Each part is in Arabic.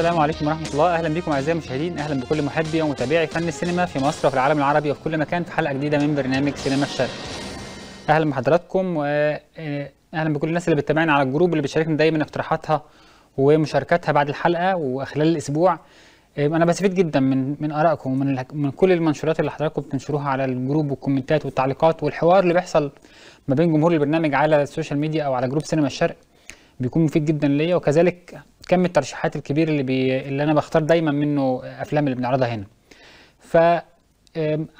السلام عليكم ورحمه الله اهلا بكم اعزائي المشاهدين اهلا بكل محبي ومتابعي فن السينما في مصر وفي العالم العربي وفي كل مكان في حلقه جديده من برنامج سينما الشرق اهلا بحضراتكم واهلا آه، آه، بكل الناس اللي بتتابعنا على الجروب اللي بتشاركنا دايما اقتراحاتها ومشاركاتها بعد الحلقه وخلال الاسبوع آه، انا بستفيد جدا من من ارائكم ومن من كل المنشورات اللي حضراتكم بتنشروها على الجروب والكومنتات والتعليقات والحوار اللي بيحصل ما بين جمهور البرنامج على السوشيال ميديا او على جروب سينما الشرق بيكون مفيد جدا ليا وكذلك كم الترشيحات الكبير اللي بي... اللي انا بختار دايما منه افلام اللي بنعرضها هنا ف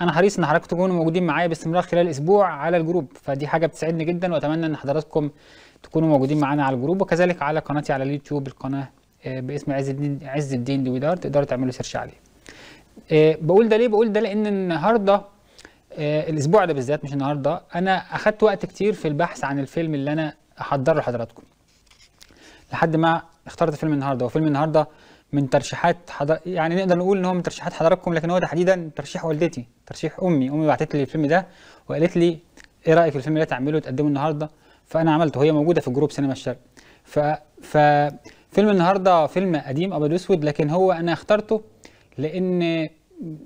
انا حريص ان حضراتكم تكونوا موجودين معايا باستمرار خلال اسبوع على الجروب فدي حاجه بتسعدني جدا واتمنى ان حضراتكم تكونوا موجودين معانا على الجروب وكذلك على قناتي على اليوتيوب القناه آه، باسم عز الدين عز الدين دويدار تقدروا تعملوا سيرش عليه آه، بقول ده ليه بقول ده لان النهارده آه، الاسبوع ده بالذات مش النهارده انا اخدت وقت كتير في البحث عن الفيلم اللي انا احضره لحضراتكم لحد ما اخترت فيلم النهارده وفيلم النهارده من ترشيحات حضر... يعني نقدر نقول ان هو من ترشيحات حضراتكم لكن هو تحديدا ترشيح والدتي ترشيح امي امي بعتت لي الفيلم ده وقالت لي ايه رايك في الفيلم ده تعمله تقدمه النهارده فانا عملته هي موجوده في جروب سينما الشرق ف... ف فيلم النهارده فيلم قديم ابيض واسود لكن هو انا اخترته لان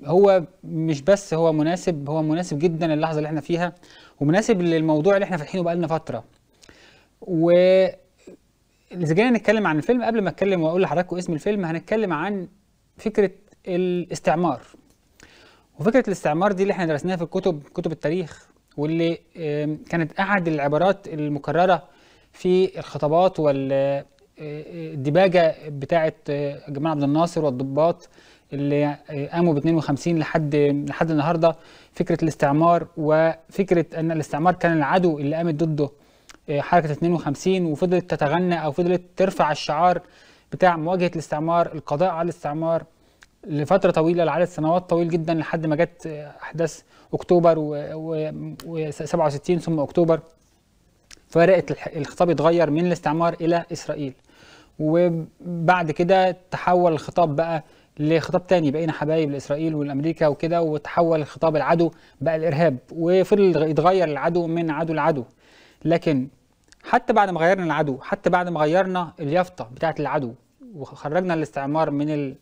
هو مش بس هو مناسب هو مناسب جدا للحظه اللي احنا فيها ومناسب للموضوع اللي احنا فاتحينه بقالنا فتره و اذا جينا نتكلم عن الفيلم قبل ما اتكلم واقول لحضراتكم اسم الفيلم هنتكلم عن فكره الاستعمار وفكره الاستعمار دي اللي احنا درسناها في الكتب كتب التاريخ واللي كانت احد العبارات المكرره في الخطابات والدباجه آه، آه، بتاعه آه، جمال عبد الناصر والضباط اللي قاموا ب 52 لحد لحد النهارده فكره الاستعمار وفكره ان الاستعمار كان العدو اللي قامت ضده حركه 52 وفضلت تتغنى او فضلت ترفع الشعار بتاع مواجهه الاستعمار القضاء على الاستعمار لفتره طويله لعدد سنوات طويل جدا لحد ما جت احداث اكتوبر و67 ثم اكتوبر فرقت الخطاب يتغير من الاستعمار الى اسرائيل وبعد كده تحول الخطاب بقى لخطاب تاني بقينا حبايب لاسرائيل والامريكا وكده وتحول الخطاب العدو بقى الارهاب وفضل يتغير العدو من عدو لعدو لكن حتى بعد ما غيرنا العدو حتى بعد ما غيرنا اليافطه بتاعه العدو وخرجنا الاستعمار من ال...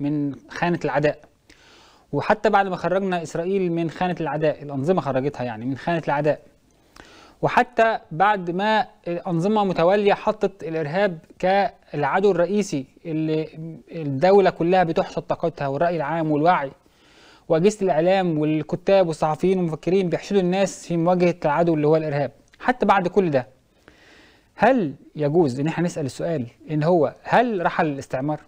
من خانه العداء وحتى بعد ما خرجنا اسرائيل من خانه العداء الانظمه خرجتها يعني من خانه العداء وحتى بعد ما انظمه متواليه حطت الارهاب كالعدو الرئيسي اللي الدوله كلها بتحصد طاقتها والراي العام والوعي واجهزه الاعلام والكتاب والصحفيين والمفكرين بيحشدوا الناس في مواجهه العدو اللي هو الارهاب حتى بعد كل ده هل يجوز ان احنا نسال السؤال ان هو هل رحل الاستعمار؟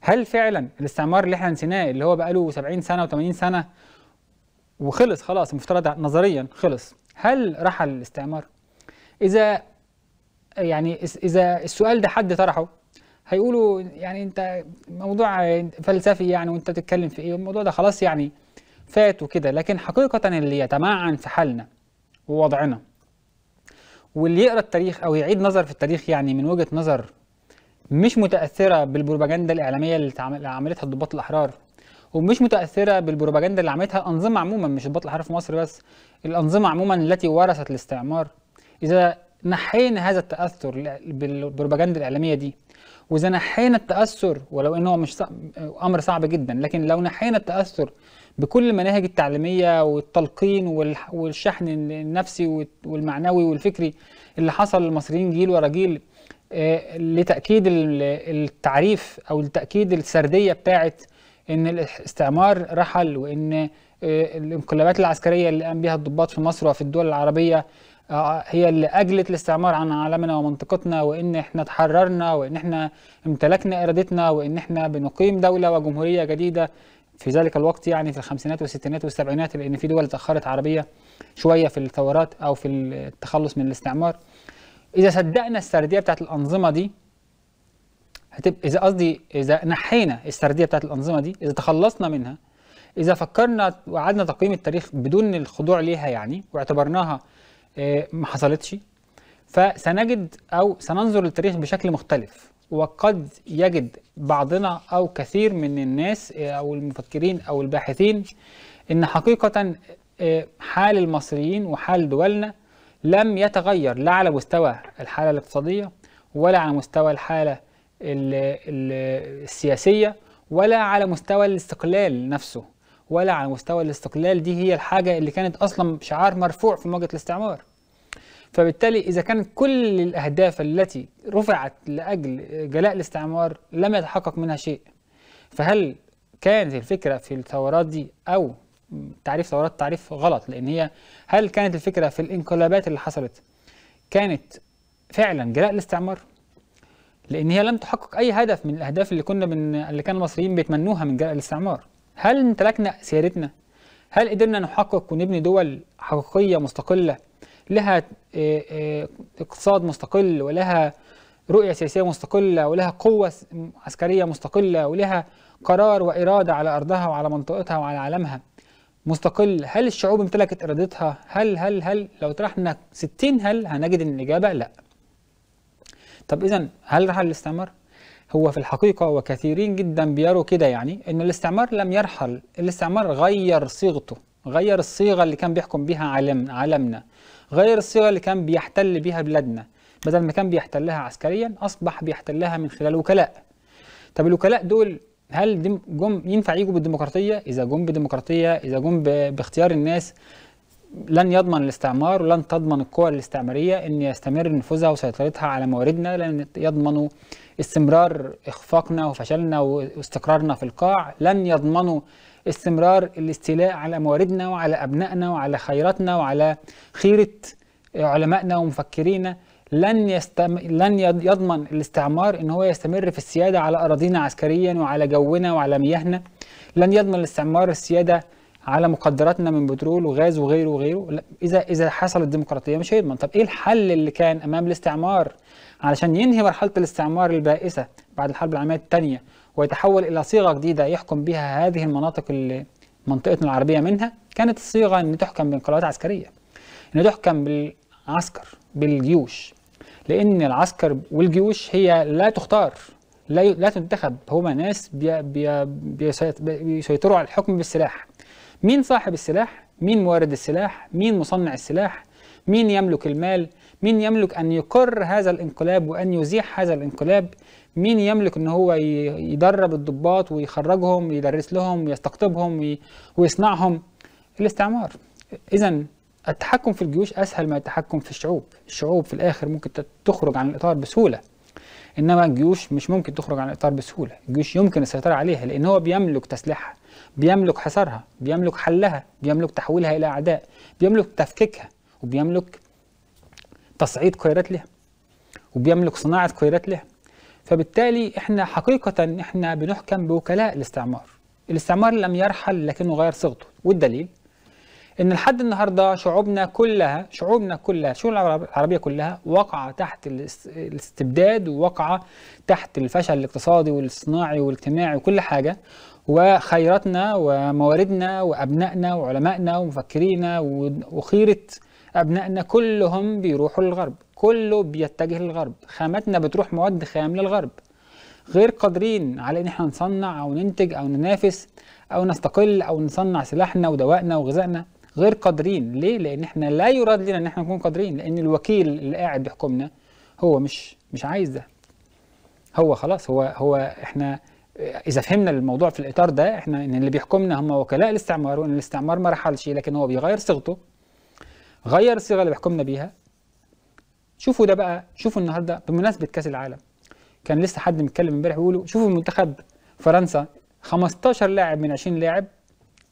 هل فعلا الاستعمار اللي احنا نسيناه اللي هو بقاله 70 سنه و80 سنه وخلص خلاص مفترض نظريا خلص هل رحل الاستعمار؟ اذا يعني اذا السؤال ده حد طرحه هيقولوا يعني انت موضوع فلسفي يعني وانت بتتكلم في ايه الموضوع ده خلاص يعني فات وكده لكن حقيقه اللي يتمعن في حالنا ووضعنا واللي يقرا التاريخ او يعيد نظر في التاريخ يعني من وجهه نظر مش متاثره بالبروباجندا الاعلاميه اللي عملتها الضباط الاحرار ومش متاثره بالبروباجندا اللي عملتها انظمه عموما مش الضباط الاحرار في مصر بس الانظمه عموما التي ورثت الاستعمار اذا نحينا هذا التاثر بالبروباجندا الاعلاميه دي واذا نحينا التاثر ولو ان هو مش صعب امر صعب جدا لكن لو نحينا التاثر بكل المناهج التعليميه والتلقين والشحن النفسي والمعنوي والفكري اللي حصل للمصريين جيل ورا جيل آه، لتاكيد التعريف او لتاكيد السرديه بتاعه ان الاستعمار رحل وان آه، الانقلابات العسكريه اللي قام بها الضباط في مصر وفي الدول العربيه آه، هي اللي اجلت الاستعمار عن عالمنا ومنطقتنا وان احنا تحررنا وان احنا امتلكنا ارادتنا وان احنا بنقيم دوله وجمهوريه جديده في ذلك الوقت يعني في الخمسينات والستينات والسبعينات لان في دول تاخرت عربيه شويه في الثورات او في التخلص من الاستعمار اذا صدقنا السرديه بتاعت الانظمه دي هتبقى اذا قصدي اذا نحينا السرديه بتاعت الانظمه دي اذا تخلصنا منها اذا فكرنا وعدنا تقييم التاريخ بدون الخضوع ليها يعني واعتبرناها آه، ما حصلتش فسنجد او سننظر للتاريخ بشكل مختلف وقد يجد بعضنا او كثير من الناس آه، او المفكرين او الباحثين ان حقيقه آه، حال المصريين وحال دولنا لم يتغير لا على مستوى الحاله الاقتصاديه ولا على مستوى الحاله السياسيه ولا على مستوى الاستقلال نفسه ولا على مستوى الاستقلال دي هي الحاجة اللي كانت أصلا شعار مرفوع في موجة الاستعمار فبالتالي إذا كانت كل الأهداف التي رفعت لأجل جلاء الاستعمار لم يتحقق منها شيء فهل كانت الفكرة في الثورات دي أو تعريف ثورات تعريف غلط لأن هي هل كانت الفكرة في الانقلابات اللي حصلت كانت فعلا جلاء الاستعمار لأن هي لم تحقق أي هدف من الأهداف اللي كنا من اللي كان المصريين بيتمنوها من جلاء الاستعمار هل امتلكنا سيادتنا؟ هل قدرنا نحقق ونبني دول حقيقية مستقلة لها آه، آه، اقتصاد مستقل ولها رؤية سياسية مستقلة ولها قوة عسكرية مستقلة ولها قرار وإرادة على أرضها وعلى منطقتها وعلى عالمها مستقل هل الشعوب امتلكت إرادتها هل هل هل لو طرحنا 60 هل هنجد إن الإجابة لا طب إذا هل رحل الاستعمار؟ هو في الحقيقة وكثيرين جدا بيروا كده يعني أن الاستعمار لم يرحل الاستعمار غير صيغته غير الصيغة اللي كان بيحكم بها عالم عالمنا غير الصيغة اللي كان بيحتل بها بلادنا بدل ما كان بيحتلها عسكريا أصبح بيحتلها من خلال وكلاء طب الوكلاء دول هل جم ينفع يجوا بالديمقراطية؟ إذا جم بديمقراطية إذا جم باختيار الناس لن يضمن الاستعمار ولن تضمن القوى الاستعمارية أن يستمر نفوذها وسيطرتها على مواردنا لن يضمنوا استمرار إخفاقنا وفشلنا واستقرارنا في القاع لن يضمنوا استمرار الاستيلاء على مواردنا وعلى أبنائنا وعلى خيراتنا وعلى خيرة علمائنا ومفكرينا لن يستم... لن يضمن الاستعمار ان هو يستمر في السياده على اراضينا عسكريا وعلى جونا وعلى مياهنا لن يضمن الاستعمار السياده على مقدراتنا من بترول وغاز وغيره وغيره لا اذا اذا حصلت ديمقراطيه مش هيضمن طب ايه الحل اللي كان امام الاستعمار علشان ينهي مرحله الاستعمار البائسه بعد الحرب العالميه الثانيه ويتحول الى صيغه جديده يحكم بها هذه المناطق اللي منطقتنا العربيه منها كانت الصيغه ان تحكم بانقلابات عسكريه ان تحكم بالعسكر بالجيوش لان العسكر والجيوش هي لا تختار لا لا تنتخب هما ناس بي بي بيسيطروا على الحكم بالسلاح مين صاحب السلاح مين موارد السلاح مين مصنع السلاح مين يملك المال مين يملك ان يقر هذا الانقلاب وان يزيح هذا الانقلاب مين يملك ان هو يدرب الضباط ويخرجهم يدرس لهم ويستقطبهم ويصنعهم الاستعمار اذا التحكم في الجيوش اسهل ما التحكم في الشعوب الشعوب في الاخر ممكن تخرج عن الاطار بسهوله انما الجيوش مش ممكن تخرج عن الاطار بسهوله الجيوش يمكن السيطره عليها لان هو بيملك تسليحها بيملك حصارها بيملك حلها بيملك تحويلها الى اعداء بيملك تفكيكها وبيملك تصعيد قيادات لها وبيملك صناعه قيادات لها فبالتالي احنا حقيقه احنا بنحكم بوكلاء الاستعمار الاستعمار لم يرحل لكنه غير صيغته والدليل ان لحد النهارده شعوبنا كلها شعوبنا كلها الشعوب العربيه كلها واقعه تحت الاستبداد وواقعه تحت الفشل الاقتصادي والصناعي والاجتماعي وكل حاجه وخيراتنا ومواردنا وابنائنا وعلمائنا ومفكرينا وخيره ابنائنا كلهم بيروحوا للغرب كله بيتجه للغرب خاماتنا بتروح مواد خام للغرب غير قادرين على ان احنا نصنع او ننتج او ننافس او نستقل او نصنع سلاحنا ودوائنا وغذائنا غير قادرين ليه لان احنا لا يراد لنا ان احنا نكون قادرين لان الوكيل اللي قاعد بيحكمنا هو مش مش عايز ده هو خلاص هو هو احنا اذا فهمنا الموضوع في الاطار ده احنا ان اللي بيحكمنا هم وكلاء الاستعمار وان الاستعمار ما رحلش لكن هو بيغير صيغته غير الصيغه اللي بيحكمنا بيها شوفوا ده بقى شوفوا النهارده بمناسبه كاس العالم كان لسه حد متكلم امبارح بيقولوا شوفوا منتخب فرنسا 15 لاعب من 20 لاعب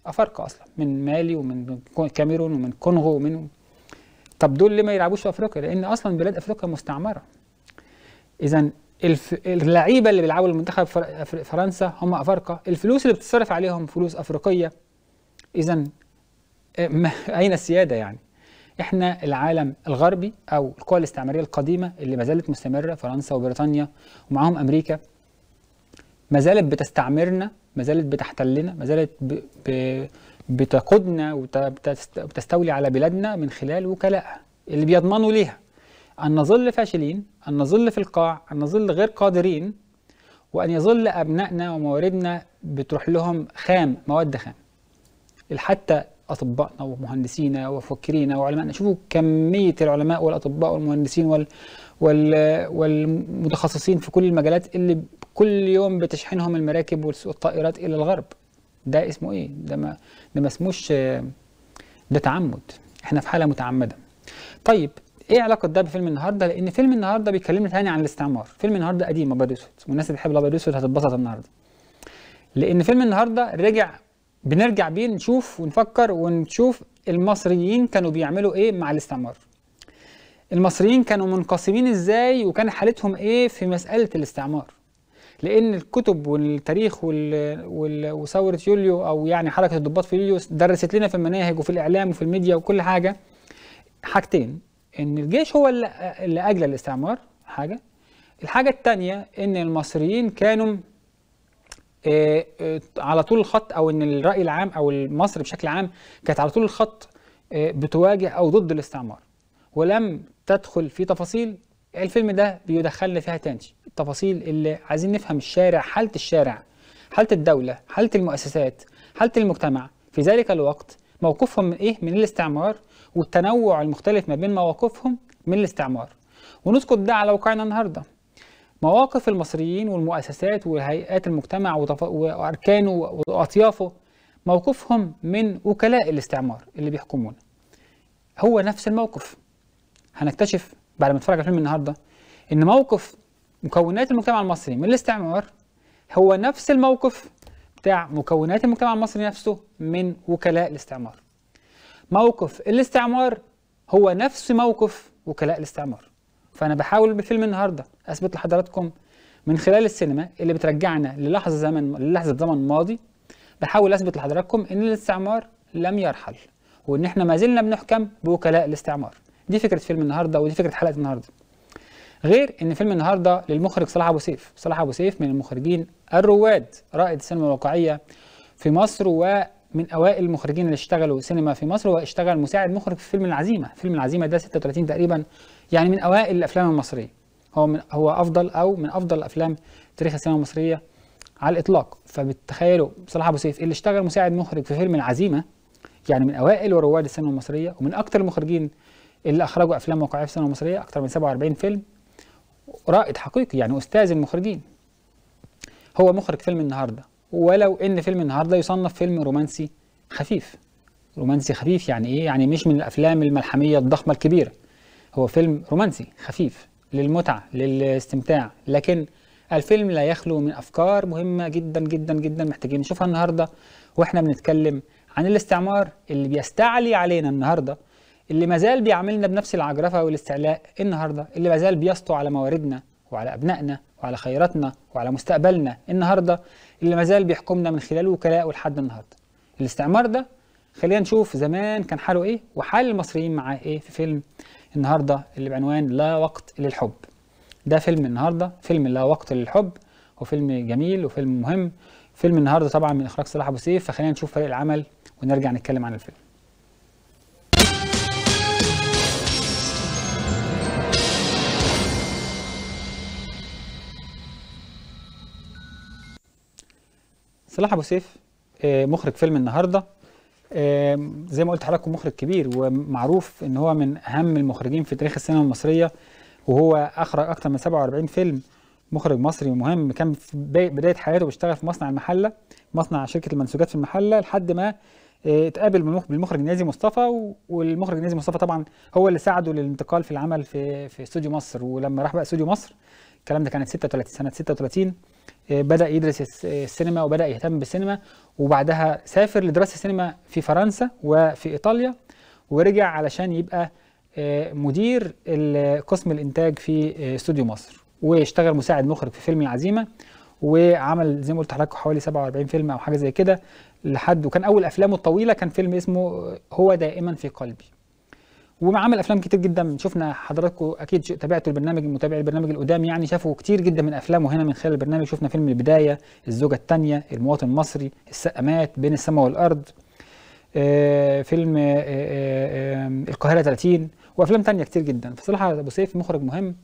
افارقه اصلا من مالي ومن كاميرون ومن كونغو ومن طب دول ليه ما يلعبوش في افريقيا لان اصلا بلاد افريقيا مستعمره اذا الف... اللعيبه اللي بيلعبوا المنتخب فر... فرنسا هم افارقه الفلوس اللي بتتصرف عليهم فلوس افريقيه اذا ما... اين السياده يعني احنا العالم الغربي او القوى الاستعماريه القديمه اللي ما زالت مستمره فرنسا وبريطانيا ومعاهم امريكا ما زالت بتستعمرنا ما زالت بتحتلنا ما زالت ب... ب... بتقودنا وبتستولي على بلادنا من خلال وكلائها اللي بيضمنوا ليها أن نظل فاشلين أن نظل في القاع أن نظل غير قادرين وأن يظل أبنائنا ومواردنا بتروح لهم خام مواد خام حتى اطبائنا ومهندسينا وفكرينا وعلمائنا شوفوا كميه العلماء والاطباء والمهندسين وال وال والمتخصصين في كل المجالات اللي كل يوم بتشحنهم المراكب والطائرات الى الغرب ده اسمه ايه ده ما ده ما اسموش ده تعمد احنا في حاله متعمده طيب ايه علاقه ده بفيلم النهارده لان فيلم النهارده بيكلمنا تاني عن الاستعمار فيلم النهارده قديم ابيض اسود والناس اللي بتحب الابيض اسود هتتبسط النهارده لان فيلم النهارده رجع بنرجع بيه نشوف ونفكر ونشوف المصريين كانوا بيعملوا ايه مع الاستعمار المصريين كانوا منقسمين ازاي وكان حالتهم ايه في مسألة الاستعمار لان الكتب والتاريخ وال... وال... وثورة يوليو او يعني حركة الضباط في يوليو درست لنا في المناهج وفي الاعلام وفي الميديا وكل حاجة حاجتين ان الجيش هو اللي, اللي اجلى الاستعمار حاجة الحاجة التانية ان المصريين كانوا آه، آه، على طول الخط او ان الراي العام او مصر بشكل عام كانت على طول الخط آه، بتواجه او ضد الاستعمار ولم تدخل في تفاصيل الفيلم ده بيدخلنا فيها تاني التفاصيل اللي عايزين نفهم الشارع حالة الشارع حالة الدولة حالة المؤسسات حالة المجتمع في ذلك الوقت موقفهم من ايه من الاستعمار والتنوع المختلف ما بين مواقفهم من الاستعمار ونسقط ده على واقعنا النهارده مواقف المصريين والمؤسسات وهيئات المجتمع وأركانه وأطيافه موقفهم من وكلاء الاستعمار اللي بيحكمونا هو نفس الموقف هنكتشف بعد ما نتفرج على الفيلم النهارده ان موقف مكونات المجتمع المصري من الاستعمار هو نفس الموقف بتاع مكونات المجتمع المصري نفسه من وكلاء الاستعمار موقف الاستعمار هو نفس موقف وكلاء الاستعمار فانا بحاول بفيلم النهارده اثبت لحضراتكم من خلال السينما اللي بترجعنا للحظه زمن للحظه زمن ماضي بحاول اثبت لحضراتكم ان الاستعمار لم يرحل وان احنا ما زلنا بنحكم بوكلاء الاستعمار دي فكره فيلم النهارده ودي فكره حلقه النهارده غير ان فيلم النهارده للمخرج صلاح ابو سيف صلاح ابو سيف من المخرجين الرواد رائد السينما الواقعيه في مصر و من اوائل المخرجين اللي اشتغلوا سينما في مصر واشتغل مساعد مخرج في فيلم العزيمه فيلم العزيمه ده 36 تقريبا يعني من اوائل الافلام المصريه هو من هو افضل او من افضل افلام تاريخ السينما المصريه على الاطلاق فبتخيلوا صلاح ابو سيف اللي اشتغل مساعد مخرج في فيلم العزيمه يعني من اوائل ورواد السينما المصريه ومن اكثر المخرجين اللي اخرجوا افلام واقعيه في السينما المصريه اكثر من 47 فيلم رائد حقيقي يعني استاذ المخرجين هو مخرج فيلم النهارده ولو ان فيلم النهارده يصنف فيلم رومانسي خفيف رومانسي خفيف يعني ايه يعني مش من الافلام الملحميه الضخمه الكبيره هو فيلم رومانسي خفيف للمتعه للاستمتاع لكن الفيلم لا يخلو من افكار مهمه جدا جدا جدا محتاجين نشوفها النهارده واحنا بنتكلم عن الاستعمار اللي بيستعلي علينا النهارده اللي مازال بيعاملنا بنفس العجرفه والاستعلاء النهارده اللي مازال بيسطو على مواردنا وعلى أبنائنا وعلى خيراتنا وعلى مستقبلنا النهاردة اللي مازال بيحكمنا من خلال وكلائه لحد النهاردة الاستعمار ده خلينا نشوف زمان كان حاله ايه وحال المصريين معاه ايه في فيلم النهاردة اللي بعنوان لا وقت للحب ده فيلم النهاردة فيلم لا وقت للحب وفيلم جميل وفيلم مهم فيلم النهاردة طبعا من إخراج صلاح أبو سيف فخلينا نشوف فريق العمل ونرجع نتكلم عن الفيلم صلاح ابو سيف آه، مخرج فيلم النهارده آه، زي ما قلت لحضراتكم مخرج كبير ومعروف ان هو من اهم المخرجين في تاريخ السينما المصريه وهو اخرج اكثر من 47 فيلم مخرج مصري ومهم كان في بدايه حياته بيشتغل في مصنع المحله مصنع شركه المنسوجات في المحله لحد ما آه، اتقابل بالمخرج نازي مصطفى والمخرج نازي مصطفى طبعا هو اللي ساعده للانتقال في العمل في في استوديو مصر ولما راح بقى استوديو مصر الكلام ده كانت 36 سنه 36 آه، بدا يدرس آه، السينما وبدا يهتم بالسينما وبعدها سافر لدراسه السينما في فرنسا وفي ايطاليا ورجع علشان يبقى آه، مدير قسم الانتاج في استوديو مصر واشتغل مساعد مخرج في فيلم العزيمه وعمل زي ما قلت لحضرتك حوالي 47 فيلم او حاجه زي كده لحد وكان اول افلامه الطويله كان فيلم اسمه هو دائما في قلبي وعمل افلام كتير جدا شفنا حضراتكم اكيد تابعتوا البرنامج متابعي البرنامج القدام يعني شافوا كتير جدا من افلامه هنا من خلال البرنامج شفنا فيلم البدايه الزوجه الثانيه المواطن المصري السقامات بين السماء والارض آه فيلم آه آه القاهره 30 وافلام ثانيه كتير جدا فصراحه ابو سيف مخرج مهم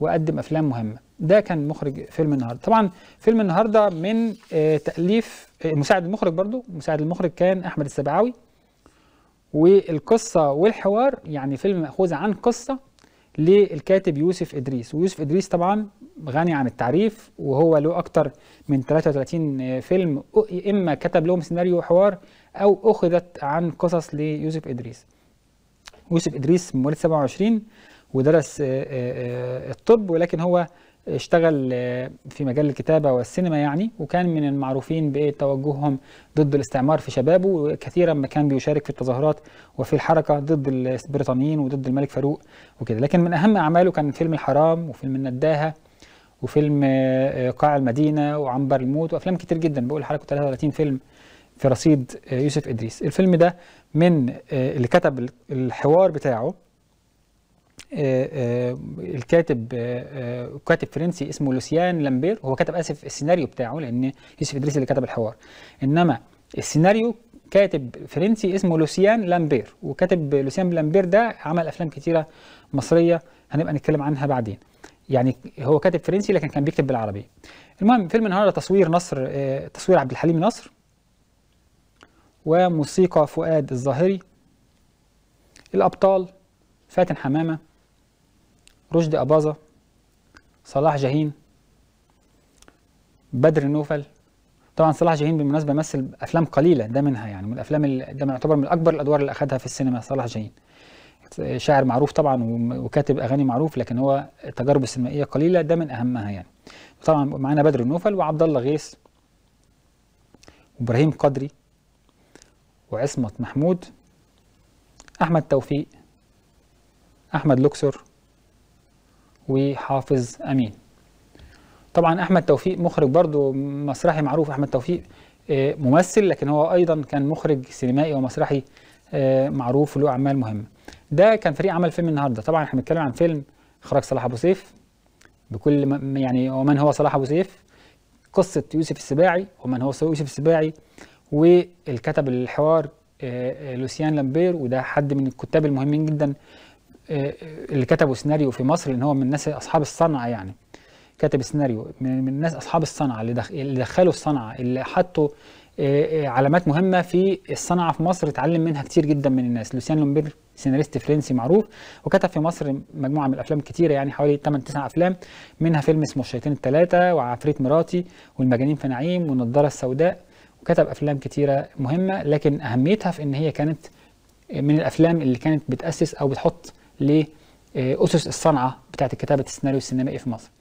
وقدم افلام مهمه ده كان مخرج فيلم النهارده طبعا فيلم النهارده من آه، تاليف آه، مساعد المخرج برضو مساعد المخرج كان احمد السبعاوي والقصة والحوار يعني فيلم مأخوذ عن قصة للكاتب يوسف إدريس ويوسف إدريس طبعا غني عن التعريف وهو له أكتر من 33 فيلم إما كتب لهم سيناريو حوار أو أخذت عن قصص ليوسف إدريس يوسف إدريس مواليد 27 ودرس آه، آه، آه، الطب ولكن هو اشتغل آه، في مجال الكتابة والسينما يعني وكان من المعروفين بتوجههم ضد الاستعمار في شبابه وكثيرا ما كان بيشارك في التظاهرات وفي الحركة ضد البريطانيين وضد الملك فاروق وكده لكن من أهم أعماله كان فيلم الحرام وفيلم النداهة وفيلم آه، آه، قاع المدينة وعنبر الموت وأفلام كتير جدا بقول حركة 33 فيلم في رصيد يوسف إدريس الفيلم ده من اللي كتب الحوار بتاعه آه، آه، الكاتب آه، كاتب فرنسي اسمه لوسيان لامبير هو كتب اسف السيناريو بتاعه لان يوسف ادريس اللي كتب الحوار انما السيناريو كاتب فرنسي اسمه لوسيان لامبير وكاتب لوسيان لامبير ده عمل افلام كتيره مصريه هنبقى نتكلم عنها بعدين يعني هو كاتب فرنسي لكن كان بيكتب بالعربي المهم فيلم النهارده تصوير نصر تصوير عبد الحليم نصر وموسيقى فؤاد الظاهري الابطال فاتن حمامه رشدي أباظة صلاح جاهين بدر نوفل طبعا صلاح جاهين بالمناسبه مثل افلام قليله ده منها يعني من الافلام اللي ده يعتبر من اكبر الادوار اللي اخذها في السينما صلاح جاهين شاعر معروف طبعا وكاتب اغاني معروف لكن هو تجارب السينمائيه قليله ده من اهمها يعني طبعا معانا بدر نوفل وعبد الله غيث وابراهيم قدري وعصمت محمود احمد توفيق احمد لوكسور وحافظ أمين طبعا أحمد توفيق مخرج برضو مسرحي معروف أحمد توفيق آه، ممثل لكن هو أيضا كان مخرج سينمائي ومسرحي آه، معروف وله أعمال مهمة ده كان فريق عمل فيلم النهارده طبعا احنا بنتكلم عن فيلم اخراج صلاح ابو سيف بكل يعني ومن هو صلاح ابو سيف قصه يوسف السباعي ومن هو يوسف السباعي والكتب الحوار آه، لوسيان لامبير وده حد من الكتاب المهمين جدا اللي كتبوا سيناريو في مصر لان هو من الناس اصحاب الصنعه يعني كتب سيناريو من الناس اصحاب الصنعه اللي, دخ... اللي دخلوا الصنعه اللي حطوا علامات مهمه في الصنعه في مصر اتعلم منها كتير جدا من الناس لوسيان لومبير سيناريست فرنسي معروف وكتب في مصر مجموعه من الافلام كتيره يعني حوالي 8 9 افلام منها فيلم اسمه الشيطان الثلاثه وعفريت مراتي والمجانين في نعيم والنضاره السوداء وكتب افلام كتيره مهمه لكن اهميتها في ان هي كانت من الافلام اللي كانت بتاسس او بتحط لأسس الصنعة بتاعت كتابة السيناريو السينمائي في مصر